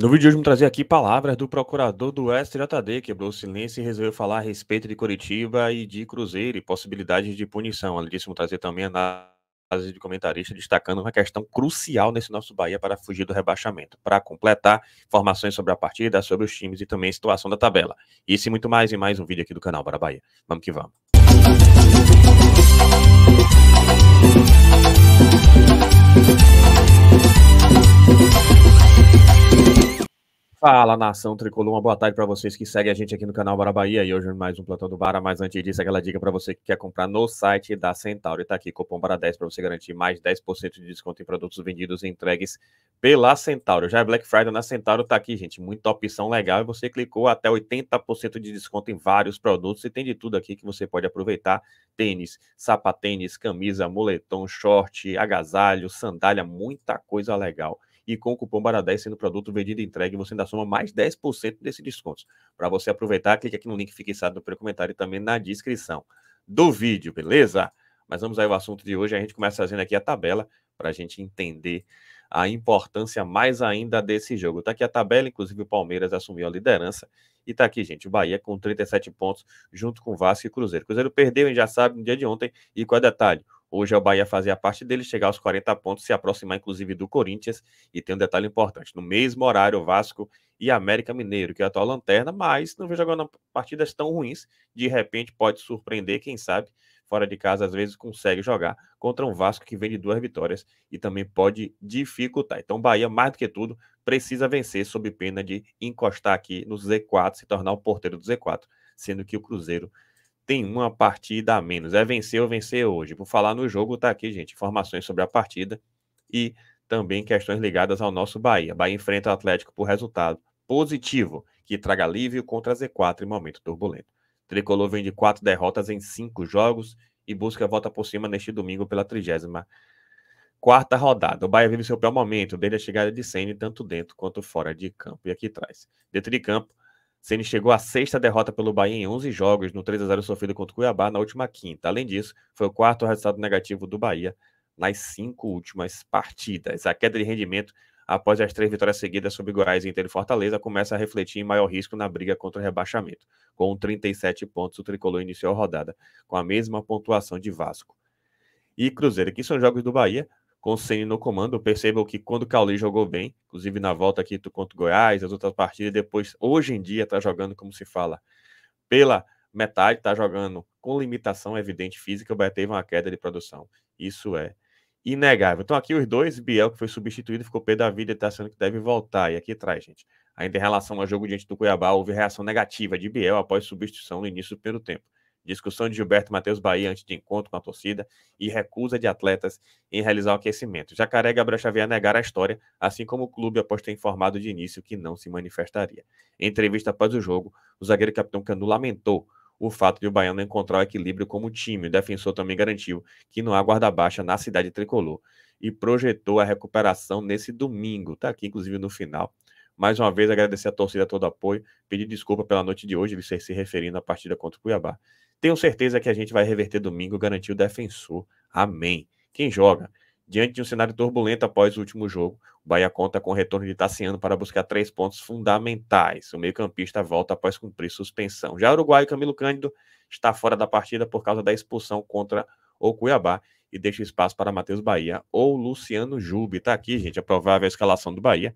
No vídeo de hoje, vamos trazer aqui palavras do procurador do STJD, quebrou o silêncio e resolveu falar a respeito de Curitiba e de Cruzeiro e possibilidades de punição. Além disso, vamos trazer também a análise de comentarista destacando uma questão crucial nesse nosso Bahia para fugir do rebaixamento. Para completar, informações sobre a partida, sobre os times e também a situação da tabela. Isso e muito mais em mais um vídeo aqui do canal Para Bahia. Vamos que vamos. Fala, nação tricolor, uma boa tarde para vocês que seguem a gente aqui no canal Bara Bahia e hoje mais um Plantão do Bara, mas antes disso, aquela dica para você que quer comprar no site da Centauri. está aqui cupom BARA10 para você garantir mais 10% de desconto em produtos vendidos e entregues pela Centauri. Já é Black Friday na Centauri, está aqui, gente, muita opção legal e você clicou até 80% de desconto em vários produtos e tem de tudo aqui que você pode aproveitar, tênis, sapatênis, camisa, moletom, short, agasalho, sandália, muita coisa legal e com o cupom BARA10 sendo produto vendido e entregue, você ainda soma mais 10% desse desconto. Para você aproveitar, clique aqui no link fixado no pré-comentário e também na descrição do vídeo, beleza? Mas vamos aí ao assunto de hoje. A gente começa fazendo aqui a tabela para a gente entender a importância mais ainda desse jogo. Está aqui a tabela, inclusive o Palmeiras assumiu a liderança. E está aqui, gente, o Bahia com 37 pontos, junto com Vasco e Cruzeiro. Cruzeiro perdeu, a gente já sabe, no dia de ontem. E qual é o detalhe? Hoje é o Bahia fazer a parte dele, chegar aos 40 pontos, se aproximar inclusive do Corinthians. E tem um detalhe importante: no mesmo horário, o Vasco e América Mineiro, que é a atual lanterna, mas não vem jogando partidas tão ruins. De repente pode surpreender, quem sabe, fora de casa, às vezes consegue jogar contra um Vasco que vem de duas vitórias e também pode dificultar. Então, Bahia, mais do que tudo, precisa vencer sob pena de encostar aqui no Z4, se tornar o porteiro do Z4, sendo que o Cruzeiro tem uma partida a menos. É vencer ou vencer hoje. Por falar no jogo, tá aqui, gente, informações sobre a partida e também questões ligadas ao nosso Bahia. Bahia enfrenta o Atlético por resultado positivo, que traga alívio contra Z4 em momento turbulento. Tricolor vem de quatro derrotas em cinco jogos e busca a volta por cima neste domingo pela trigésima quarta rodada. O Bahia vive seu pior momento desde a chegada de Senna, tanto dentro quanto fora de campo. E aqui traz. Dentro de campo, Ceni chegou à sexta derrota pelo Bahia em 11 jogos, no 3 a 0 sofrido contra o Cuiabá na última quinta. Além disso, foi o quarto resultado negativo do Bahia nas cinco últimas partidas. A queda de rendimento após as três vitórias seguidas sobre Goiás, Inter e Fortaleza, começa a refletir em maior risco na briga contra o rebaixamento. Com 37 pontos, o Tricolor iniciou a rodada com a mesma pontuação de Vasco e Cruzeiro, Aqui são jogos do Bahia, com o Ceni no comando. Percebam que quando o Cauli jogou bem, inclusive na volta aqui do contra o Goiás, as outras partidas, depois, hoje em dia, está jogando, como se fala, pela metade, está jogando com limitação evidente física, o teve uma queda de produção. Isso é inegável. Então aqui os dois, Biel, que foi substituído, ficou pé da vida e está sendo que deve voltar. E aqui traz, gente. Ainda em relação ao jogo diante do Cuiabá, houve reação negativa de Biel após substituição no início do primeiro tempo. Discussão de Gilberto Matheus Bahia antes de encontro com a torcida e recusa de atletas em realizar o aquecimento. Jacaré Gabriel Xavier negaram a história, assim como o clube após ter informado de início que não se manifestaria. Em entrevista após o jogo, o zagueiro capitão Canu lamentou o fato de o baiano encontrar o equilíbrio como time. O defensor também garantiu que não há guarda baixa na cidade tricolor e projetou a recuperação nesse domingo. Está aqui, inclusive, no final. Mais uma vez, agradecer a torcida todo o apoio, pedir desculpa pela noite de hoje, de ser se referindo à partida contra o Cuiabá. Tenho certeza que a gente vai reverter domingo, garantir o defensor. Amém. Quem joga? Diante de um cenário turbulento após o último jogo, o Bahia conta com o retorno de Tassiano para buscar três pontos fundamentais. O meio-campista volta após cumprir suspensão. Já o uruguaio Camilo Cândido está fora da partida por causa da expulsão contra o Cuiabá e deixa espaço para Matheus Bahia ou Luciano Jube. Está aqui, gente, a provável escalação do Bahia.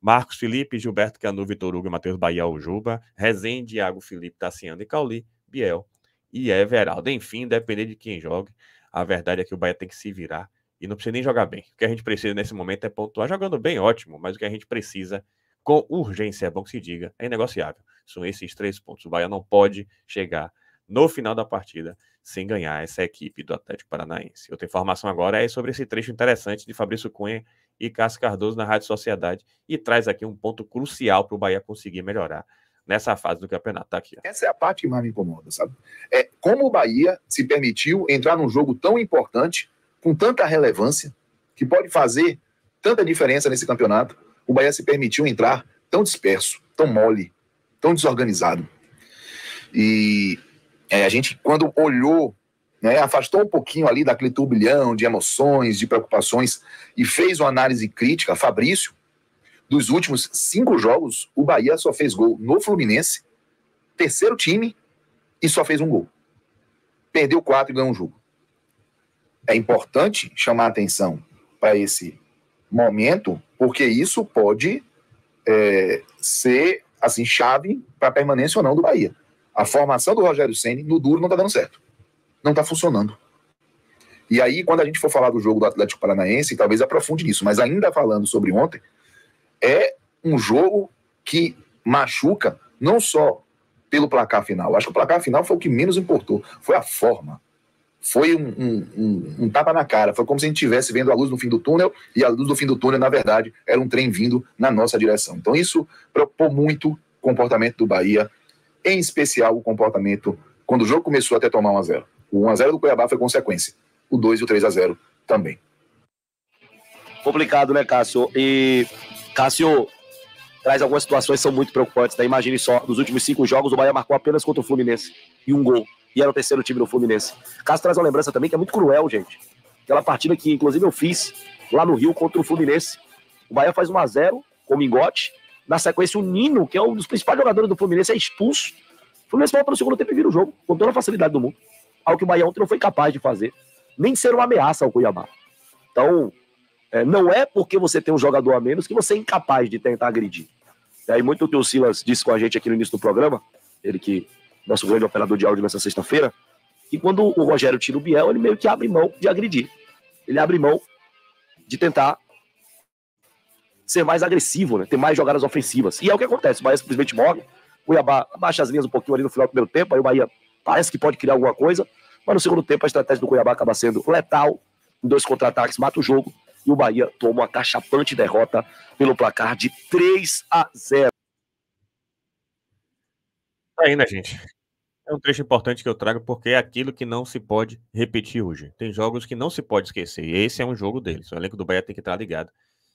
Marcos Felipe, Gilberto Canu, Vitor Hugo, Matheus Bahia ou Juba, Rezende, Iago Felipe, Tassiano e Cauli, Biel, e é Everaldo. Enfim, depender de quem jogue, a verdade é que o Bahia tem que se virar e não precisa nem jogar bem. O que a gente precisa nesse momento é pontuar. Jogando bem, ótimo, mas o que a gente precisa com urgência, é bom que se diga, é inegociável. São esses três pontos. O Bahia não pode chegar no final da partida sem ganhar essa equipe do Atlético Paranaense. Outra informação agora é sobre esse trecho interessante de Fabrício Cunha e Cássio Cardoso na Rádio Sociedade e traz aqui um ponto crucial para o Bahia conseguir melhorar nessa fase do campeonato. Tá aqui. Ó. Essa é a parte que mais me incomoda, sabe? É como o Bahia se permitiu entrar num jogo tão importante, com tanta relevância, que pode fazer tanta diferença nesse campeonato. O Bahia se permitiu entrar tão disperso, tão mole, tão desorganizado. E é, a gente, quando olhou, né, afastou um pouquinho ali daquele turbilhão de emoções, de preocupações e fez uma análise crítica, Fabrício, dos últimos cinco jogos, o Bahia só fez gol no Fluminense, terceiro time, e só fez um gol. Perdeu quatro e ganhou um jogo. É importante chamar atenção para esse momento, porque isso pode é, ser assim chave para a permanência ou não do Bahia. A formação do Rogério Ceni no duro não está dando certo. Não está funcionando. E aí, quando a gente for falar do jogo do Atlético Paranaense, talvez aprofunde nisso, mas ainda falando sobre ontem, é um jogo que machuca não só pelo placar final. Acho que o placar final foi o que menos importou. Foi a forma. Foi um, um, um, um tapa na cara. Foi como se a gente estivesse vendo a luz no fim do túnel e a luz do fim do túnel, na verdade, era um trem vindo na nossa direção. Então isso preocupou muito o comportamento do Bahia, em especial o comportamento quando o jogo começou até tomar 1 a 0. O 1 a 0 do Cuiabá foi consequência. O 2 e o 3 a 0 também. Complicado, né, Cássio? E Cássio traz algumas situações que são muito preocupantes. Né? Imagine só, nos últimos cinco jogos, o Bahia marcou apenas contra o Fluminense e um gol. E era o terceiro time do Fluminense. Cássio traz uma lembrança também que é muito cruel, gente. Aquela partida que, inclusive, eu fiz lá no Rio contra o Fluminense. O Bahia faz 1 a 0 com o Mingote. Na sequência, o Nino, que é um dos principais jogadores do Fluminense, é expulso. O Fluminense volta no segundo tempo e vira o jogo, com toda a facilidade do mundo. Algo que o Bahia ontem não foi capaz de fazer. Nem de ser uma ameaça ao Cuiabá. Então, é, não é porque você tem um jogador a menos que você é incapaz de tentar agredir. E e muito o que o Silas disse com a gente aqui no início do programa, ele que, nosso grande operador de áudio nessa sexta-feira, que quando o Rogério tira o Biel, ele meio que abre mão de agredir. Ele abre mão de tentar ser mais agressivo, né? ter mais jogadas ofensivas. E é o que acontece, o Bahia simplesmente morre, O Cuiabá abaixa as linhas um pouquinho ali no final do primeiro tempo, aí o Bahia parece que pode criar alguma coisa, mas no segundo tempo a estratégia do Cuiabá acaba sendo letal, em dois contra-ataques, mata o jogo, e o Bahia toma uma cachapante derrota pelo placar de 3 a 0. Tá aí, né, gente? É um trecho importante que eu trago porque é aquilo que não se pode repetir hoje. Tem jogos que não se pode esquecer. E esse é um jogo deles. O elenco do Bahia tem que estar ligado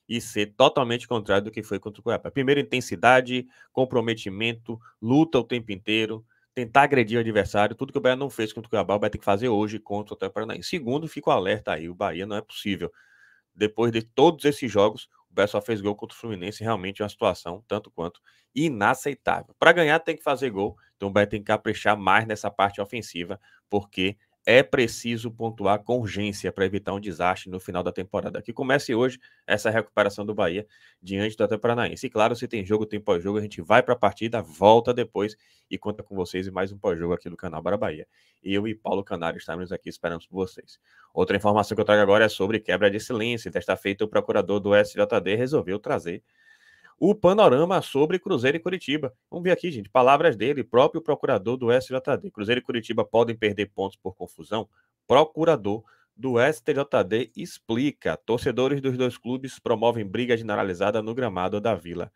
e ser totalmente contrário do que foi contra o Cuiabá. Primeiro, intensidade, comprometimento, luta o tempo inteiro, tentar agredir o adversário, tudo que o Bahia não fez contra o Cuiabá, Bahia tem que fazer hoje contra o Atlético Paranaense. Segundo, fico alerta aí, o Bahia não é possível depois de todos esses jogos, o Bé só fez gol contra o Fluminense, realmente é uma situação tanto quanto inaceitável. Para ganhar tem que fazer gol, então o Bé tem que caprichar mais nessa parte ofensiva, porque é preciso pontuar com urgência para evitar um desastre no final da temporada. Que comece hoje essa recuperação do Bahia diante do Atlético Paranaense. E claro, se tem jogo, tem pós-jogo, a gente vai para a partida, volta depois e conta com vocês e mais um pós-jogo aqui do canal Bara Bahia. Eu e Paulo Canário estamos aqui, esperamos por vocês. Outra informação que eu trago agora é sobre quebra de silêncio. Desta feita, o procurador do SJD resolveu trazer o panorama sobre Cruzeiro e Curitiba. Vamos ver aqui, gente, palavras dele, próprio procurador do SJD. Cruzeiro e Curitiba podem perder pontos por confusão? Procurador do STJD explica. Torcedores dos dois clubes promovem briga generalizada no gramado da Vila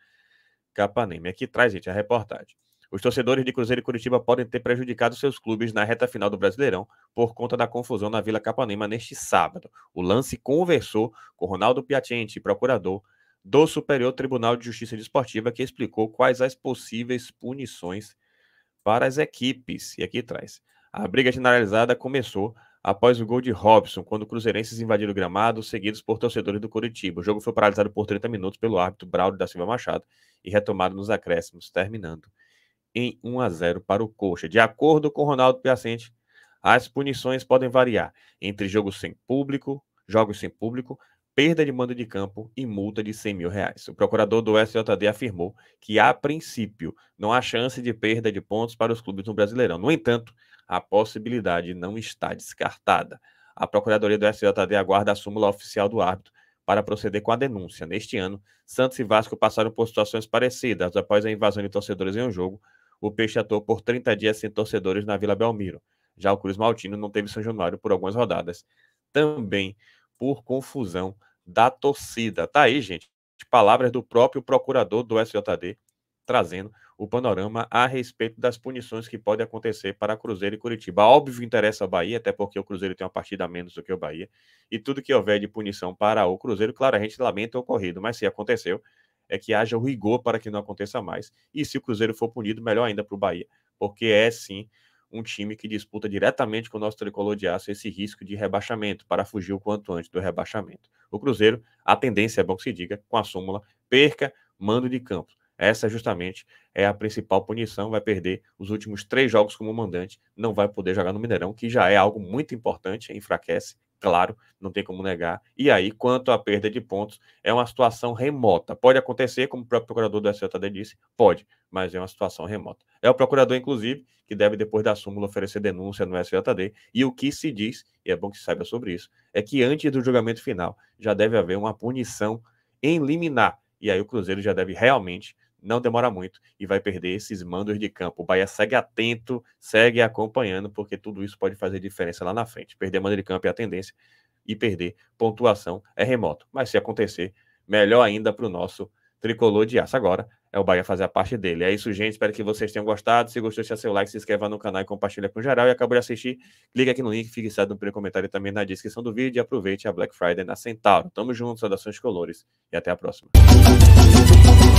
Capanema. Aqui traz, gente, a reportagem. Os torcedores de Cruzeiro e Curitiba podem ter prejudicado seus clubes na reta final do Brasileirão por conta da confusão na Vila Capanema neste sábado. O lance conversou com Ronaldo Piacente, procurador do Superior Tribunal de Justiça Desportiva, que explicou quais as possíveis punições para as equipes. E aqui traz. A briga generalizada começou após o gol de Robson, quando cruzeirenses invadiram o gramado, seguidos por torcedores do Curitiba. O jogo foi paralisado por 30 minutos pelo árbitro Braulio da Silva Machado e retomado nos acréscimos, terminando em 1 a 0 para o Coxa. De acordo com Ronaldo Piacente, as punições podem variar entre jogos sem público, jogos sem público, perda de mando de campo e multa de 100 mil reais. O procurador do SJD afirmou que, a princípio, não há chance de perda de pontos para os clubes no Brasileirão. No entanto, a possibilidade não está descartada. A Procuradoria do SJD aguarda a súmula oficial do árbitro para proceder com a denúncia. Neste ano, Santos e Vasco passaram por situações parecidas. Após a invasão de torcedores em um jogo, o Peixe atuou por 30 dias sem torcedores na Vila Belmiro. Já o Cruz Maltino não teve São Januário por algumas rodadas. Também por confusão da torcida. Tá aí, gente. Palavras do próprio procurador do SJD trazendo o panorama a respeito das punições que podem acontecer para Cruzeiro e Curitiba. Óbvio interessa a Bahia, até porque o Cruzeiro tem uma partida a menos do que o Bahia. E tudo que houver de punição para o Cruzeiro, claro, a gente lamenta o ocorrido, mas se aconteceu, é que haja o rigor para que não aconteça mais. E se o Cruzeiro for punido, melhor ainda para o Bahia, porque é sim um time que disputa diretamente com o nosso tricolor de aço esse risco de rebaixamento, para fugir o quanto antes do rebaixamento. O Cruzeiro, a tendência é bom que se diga, com a súmula, perca mando de campo. Essa justamente é a principal punição. Vai perder os últimos três jogos como mandante, não vai poder jogar no Mineirão, que já é algo muito importante, enfraquece claro, não tem como negar. E aí, quanto à perda de pontos, é uma situação remota. Pode acontecer, como o próprio procurador do STJD disse, pode, mas é uma situação remota. É o procurador, inclusive, que deve, depois da súmula, oferecer denúncia no STJD. E o que se diz, e é bom que se saiba sobre isso, é que antes do julgamento final já deve haver uma punição em liminar. E aí o Cruzeiro já deve realmente não demora muito e vai perder esses mandos de campo. O Bahia segue atento, segue acompanhando, porque tudo isso pode fazer diferença lá na frente. Perder mando de campo é a tendência e perder pontuação é remoto. Mas se acontecer, melhor ainda para o nosso tricolor de aço. Agora é o Bahia fazer a parte dele. É isso, gente. Espero que vocês tenham gostado. Se gostou, deixa seu like, se inscreva no canal e compartilha com geral. E acabou de assistir, clica aqui no link, fique no primeiro comentário e também na descrição do vídeo. E aproveite a Black Friday na Centauro. Tamo junto, saudações colores e até a próxima.